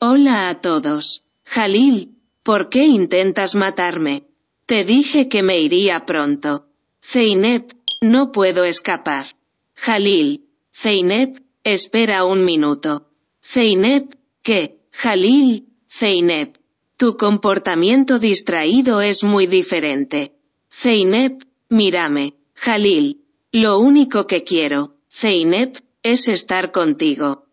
Hola a todos. Jalil, ¿por qué intentas matarme? Te dije que me iría pronto. Zeynep, no puedo escapar. Jalil. Zeynep, espera un minuto. Zeynep, ¿qué? Jalil, Zeynep. Tu comportamiento distraído es muy diferente. Zeynep, mírame. Jalil. Lo único que quiero, Zeynep, es estar contigo.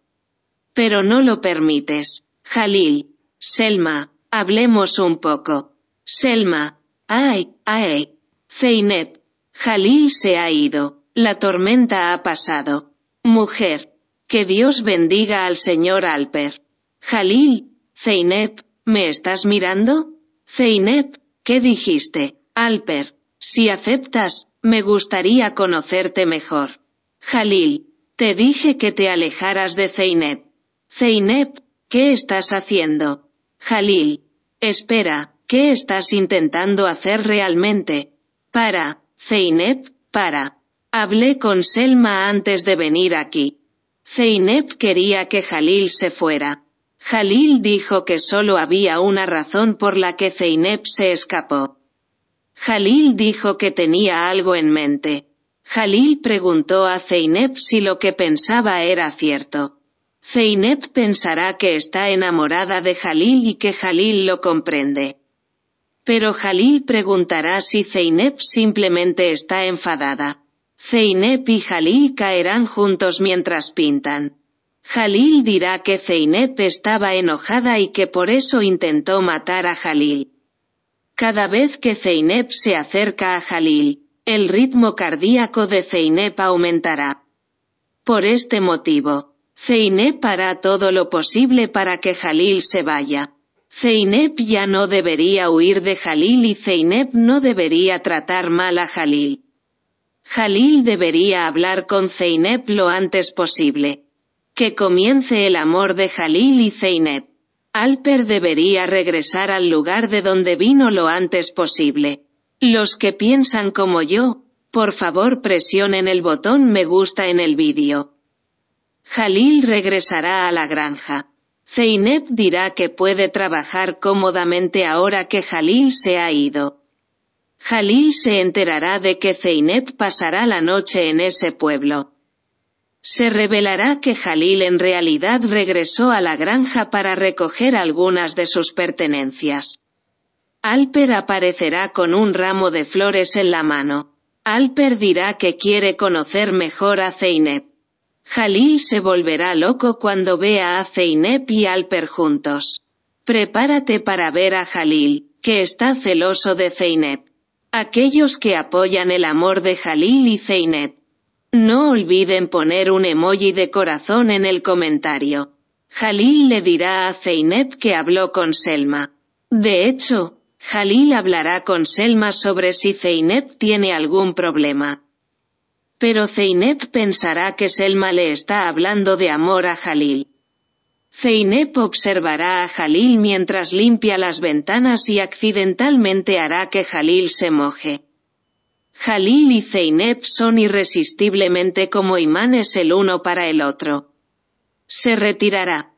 Pero no lo permites. Jalil. Selma. Hablemos un poco. Selma. Ay, ay. Zeynep. Jalil se ha ido. La tormenta ha pasado. Mujer. Que Dios bendiga al señor Alper. Jalil. Zeynep. ¿Me estás mirando? Zeynep. ¿Qué dijiste? Alper. Si aceptas, me gustaría conocerte mejor. Jalil. Te dije que te alejaras de Zeynep. Zeynep, ¿Qué estás haciendo? Jalil. Espera, ¿qué estás intentando hacer realmente? Para, Zeynep, para. Hablé con Selma antes de venir aquí. Zeynep quería que Jalil se fuera. Jalil dijo que solo había una razón por la que Zeynep se escapó. Jalil dijo que tenía algo en mente. Jalil preguntó a Zeynep si lo que pensaba era cierto. Zeynep pensará que está enamorada de Jalil y que Jalil lo comprende. Pero Jalil preguntará si Zeynep simplemente está enfadada. Zeynep y Jalil caerán juntos mientras pintan. Jalil dirá que Zeynep estaba enojada y que por eso intentó matar a Jalil. Cada vez que Zeynep se acerca a Jalil, el ritmo cardíaco de Zeynep aumentará. Por este motivo, Zeynep hará todo lo posible para que Jalil se vaya. Zeynep ya no debería huir de Jalil y Zeynep no debería tratar mal a Jalil. Jalil debería hablar con Zeynep lo antes posible. Que comience el amor de Jalil y Zeynep. Alper debería regresar al lugar de donde vino lo antes posible. Los que piensan como yo, por favor presionen el botón me gusta en el vídeo. Jalil regresará a la granja. Zeynep dirá que puede trabajar cómodamente ahora que Jalil se ha ido. Jalil se enterará de que Zeynep pasará la noche en ese pueblo. Se revelará que Jalil en realidad regresó a la granja para recoger algunas de sus pertenencias. Alper aparecerá con un ramo de flores en la mano. Alper dirá que quiere conocer mejor a Zeynep. Jalil se volverá loco cuando vea a Zeynep y Alper juntos. Prepárate para ver a Jalil, que está celoso de Zeynep. Aquellos que apoyan el amor de Jalil y Zeynep. No olviden poner un emoji de corazón en el comentario. Jalil le dirá a Zeynep que habló con Selma. De hecho, Jalil hablará con Selma sobre si Zeynep tiene algún problema. Pero Zeynep pensará que Selma le está hablando de amor a Jalil. Zeynep observará a Jalil mientras limpia las ventanas y accidentalmente hará que Jalil se moje. Jalil y Zeynep son irresistiblemente como imanes el uno para el otro. Se retirará.